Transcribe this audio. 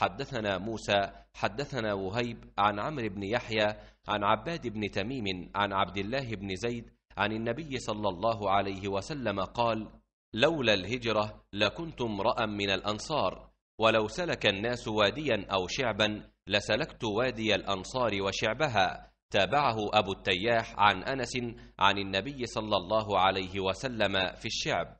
حدثنا موسى حدثنا وهيب عن عمرو بن يحيى عن عباد بن تميم عن عبد الله بن زيد عن النبي صلى الله عليه وسلم قال لولا الهجرة لكنت امرأ من الأنصار ولو سلك الناس واديا أو شعبا لسلكت وادي الأنصار وشعبها تابعه أبو التياح عن أنس عن النبي صلى الله عليه وسلم في الشعب